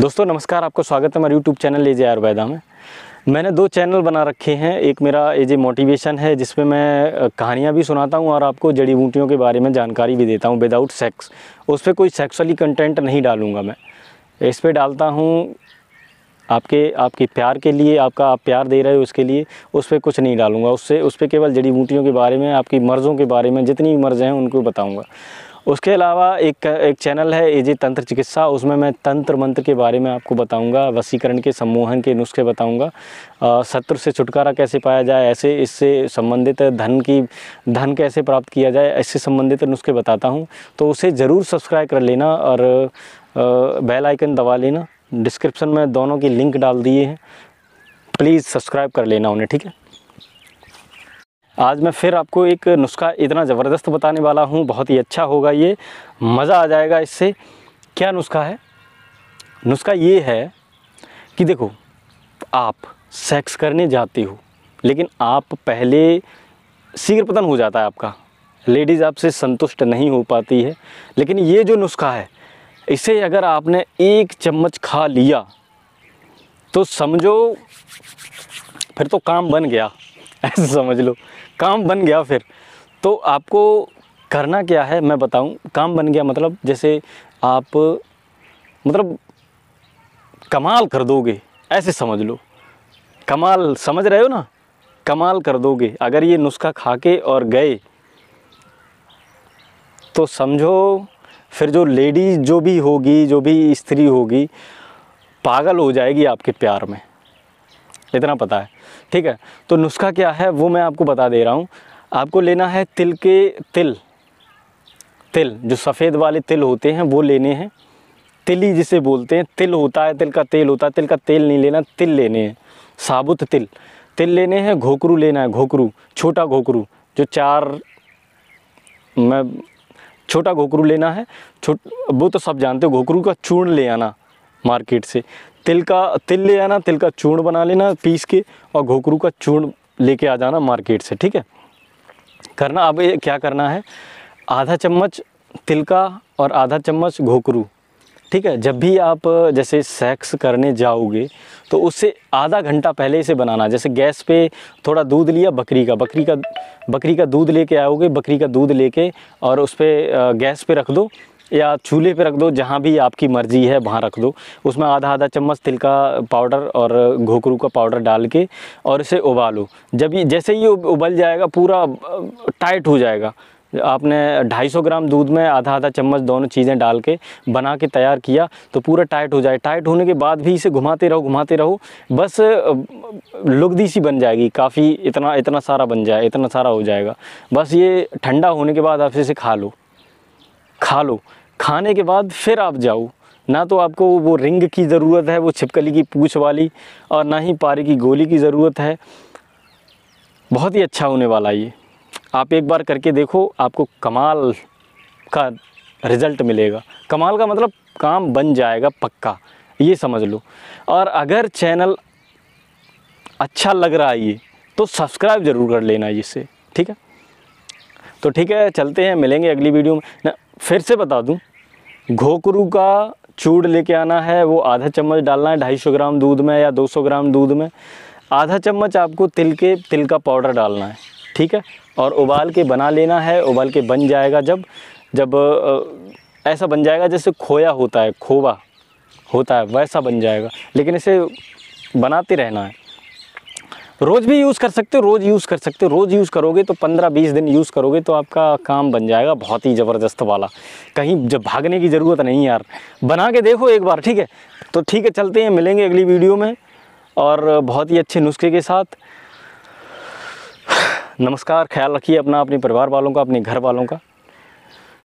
दोस्तों नमस्कार आपको स्वागत है हमारे यूट्यूब चैनल ले आयुर्वेदा में मैंने दो चैनल बना रखे हैं एक मेरा एजे मोटिवेशन है जिसमें मैं कहानियाँ भी सुनाता हूँ और आपको जड़ी बूटियों के बारे में जानकारी भी देता हूँ विदाउट सेक्स उस पर कोई सेक्सुअली कंटेंट नहीं डालूँगा मैं इस पर डालता हूँ आपके आपके प्यार के लिए आपका आप प्यार दे रहे हो उसके लिए उस पर कुछ नहीं डालूंगा उससे उस पर केवल जड़ी बूटियों के बारे में आपकी मर्ज़ों के बारे में जितनी भी मर्ज़ हैं उनको बताऊँगा उसके अलावा एक एक चैनल है ए तंत्र चिकित्सा उसमें मैं तंत्र मंत्र के बारे में आपको बताऊंगा वसीकरण के सम्मोहन के नुस्खे बताऊंगा शत्रु से छुटकारा कैसे पाया जाए ऐसे इससे संबंधित धन की धन कैसे प्राप्त किया जाए ऐसे संबंधित नुस्खे बताता हूँ तो उसे ज़रूर सब्सक्राइब कर लेना और बेल आइकन दबा लेना डिस्क्रिप्शन में दोनों की लिंक डाल दिए हैं प्लीज़ सब्सक्राइब कर लेना उन्हें ठीक है आज मैं फिर आपको एक नुस्खा इतना ज़बरदस्त बताने वाला हूँ बहुत ही अच्छा होगा ये मज़ा आ जाएगा इससे क्या नुस्खा है नुस्खा ये है कि देखो आप सेक्स करने जाते हो लेकिन आप पहले शीघ्र पतन हो जाता है आपका लेडीज़ आपसे संतुष्ट नहीं हो पाती है लेकिन ये जो नुस्खा है इसे अगर आपने एक चम्मच खा लिया तो समझो फिर तो काम बन गया ऐसे समझ लो काम बन गया फिर तो आपको करना क्या है मैं बताऊं काम बन गया मतलब जैसे आप मतलब कमाल कर दोगे ऐसे समझ लो कमाल समझ रहे हो ना कमाल कर दोगे अगर ये नुस्खा खा के और गए तो समझो फिर जो लेडीज़ जो भी होगी जो भी स्त्री होगी पागल हो जाएगी आपके प्यार में इतना पता है ठीक है तो नुस्खा क्या है वो मैं आपको बता दे रहा हूँ आपको लेना है तिल के तिल तिल जो सफ़ेद वाले तिल होते हैं वो लेने हैं तिली जिसे बोलते हैं तिल होता है तिल का तेल होता है तिल का तेल नहीं लेना तिल लेने हैं साबुत तिल तिल लेने हैं घोकरू लेना है घोकरू छोटा घोकरू जो चार मैं छोटा घोकरू लेना है छोट वो तो सब जानते हो घोकरू का चूर्ण ले आना मार्केट से तिल का तिल ले आना तिल का चूर्ण बना लेना पीस के और घोकरू का चूर्ण लेके आ जाना मार्केट से ठीक है करना अब क्या करना है आधा चम्मच तिल का और आधा चम्मच घोकरू ठीक है जब भी आप जैसे सेक्स करने जाओगे तो उससे आधा घंटा पहले इसे बनाना जैसे गैस पे थोड़ा दूध लिया बकरी का बकरी का बकरी का दूध लेके आओगे बकरी का दूध लेके और उस पर गैस पे रख दो या चूल्हे पे रख दो जहाँ भी आपकी मर्जी है वहाँ रख दो उसमें आधा आधा चम्मच तिल का पाउडर और घोकरू का पाउडर डाल के और इसे उबालो जब ये जैसे ही उबल जाएगा पूरा टाइट हो जाएगा आपने 250 ग्राम दूध में आधा आधा चम्मच दोनों चीज़ें डाल के बना के तैयार किया तो पूरा टाइट हो जाए टाइट होने के बाद भी इसे घुमाते रहो घुमाते रहो बस लुगदी सी बन जाएगी काफ़ी इतना इतना सारा बन जाए इतना सारा हो जाएगा बस ये ठंडा होने के बाद आप इसे खा लो खा लो खाने के बाद फिर आप जाओ ना तो आपको वो रिंग की ज़रूरत है वो छिपकली की पूछ वाली और ना ही पारी की गोली की ज़रूरत है बहुत ही अच्छा होने वाला ये आप एक बार करके देखो आपको कमाल का रिज़ल्ट मिलेगा कमाल का मतलब काम बन जाएगा पक्का ये समझ लो और अगर चैनल अच्छा लग रहा है ये तो सब्सक्राइब ज़रूर कर लेना इससे ठीक है तो ठीक है चलते हैं मिलेंगे अगली वीडियो में ना फिर से बता दूं घोकरू का चूड़ लेके आना है वो आधा चम्मच डालना है सौ ग्राम दूध में या 200 ग्राम दूध में आधा चम्मच आपको तिल के तिल का पाउडर डालना है ठीक है और उबाल के बना लेना है उबाल के बन जाएगा जब जब ऐसा बन जाएगा जैसे खोया होता है खोवा होता है वैसा बन जाएगा लेकिन इसे बनाते रहना है रोज़ भी यूज़ कर सकते हो रोज़ यूज़ कर सकते हो रोज़ यूज़ करोगे तो 15-20 दिन यूज़ करोगे तो आपका काम बन जाएगा बहुत ही ज़बरदस्त वाला कहीं जब भागने की ज़रूरत नहीं यार बना के देखो एक बार ठीक है तो ठीक है चलते हैं मिलेंगे अगली वीडियो में और बहुत ही अच्छे नुस्खे के साथ नमस्कार ख्याल रखिए अपना अपने परिवार वालों का अपने घर वालों का